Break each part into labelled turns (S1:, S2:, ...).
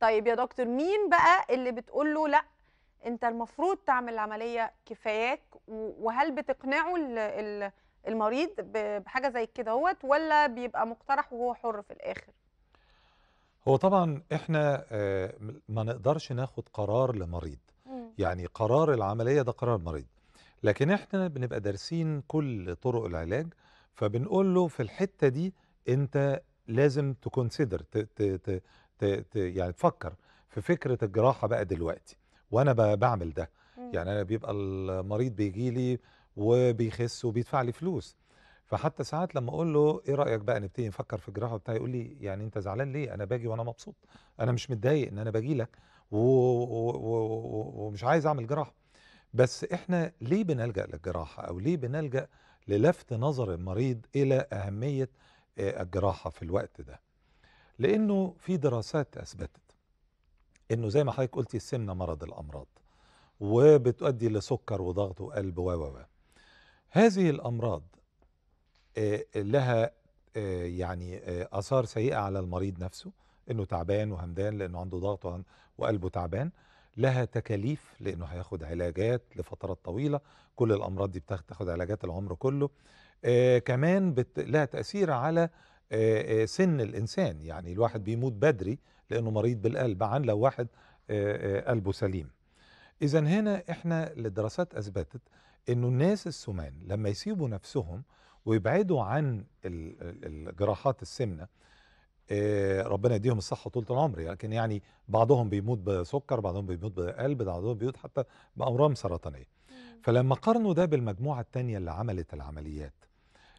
S1: طيب يا دكتور مين بقى اللي بتقول له لا انت المفروض تعمل العمليه كفاياك وهل بتقنعه المريض بحاجه زي كده هوت ولا بيبقى مقترح وهو حر في الاخر هو طبعا احنا آه، ما نقدرش ناخد قرار لمريض يعني قرار العمليه ده قرار مريض لكن احنا بنبقى دارسين كل طرق العلاج فبنقول له في الحته دي انت لازم تكونسيدر يعني تفكر في فكره الجراحه بقى دلوقتي وانا بعمل ده يعني انا بيبقى المريض بيجي لي وبيخس وبيدفع لي فلوس فحتى ساعات لما اقول له ايه رايك بقى نبتدي نفكر في الجراحه وبتاع يقول لي يعني انت زعلان ليه انا باجي وانا مبسوط انا مش متضايق ان انا باجي لك ومش عايز اعمل جراحه بس احنا ليه بنلجا للجراحه او ليه بنلجا للفت نظر المريض الى اهميه آه، الجراحه في الوقت ده لانه في دراسات اثبتت انه زي ما حضرتك قلتي السمنه مرض الامراض وبتؤدي لسكر وضغط وقلب و و هذه الامراض آه، لها آه، يعني آه، اثار سيئه على المريض نفسه انه تعبان وهمدان لانه عنده ضغط وقلبه تعبان لها تكاليف لانه هياخد علاجات لفترات طويله كل الامراض دي بتاخد علاجات العمر كله كمان لها تاثير على آه، آه، سن الإنسان يعني الواحد بيموت بدري لأنه مريض بالقلب عن لو واحد آه، قلبه سليم إذا هنا إحنا الدراسات أثبتت أنه الناس السمان لما يسيبوا نفسهم ويبعدوا عن الجراحات السمنة ربنا يديهم الصحة طول العمر لكن يعني بعضهم بيموت بسكر بعضهم بيموت بقلب بعضهم بيموت حتى بأمراض سرطانية فلما قارنوا ده بالمجموعة الثانيه اللي عملت العمليات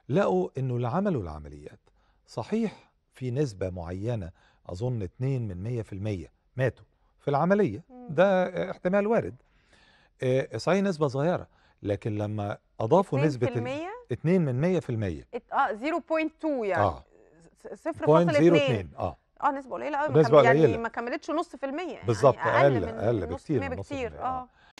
S1: لقوا أنه اللي عملوا العمليات صحيح في نسبة معينة أظن 2 من 100% ماتوا في العملية ده احتمال وارد آه، صحيح نسبة صغيرة لكن لما أضافوا نسبة 2 من 100% اه 0.2 يعني اه 0.02 اه اه نسبة قليلة قوي يعني ما كملتش نص في المية يعني بالظبط يعني أقل أقل بكتير من نص بكتير اه, آه.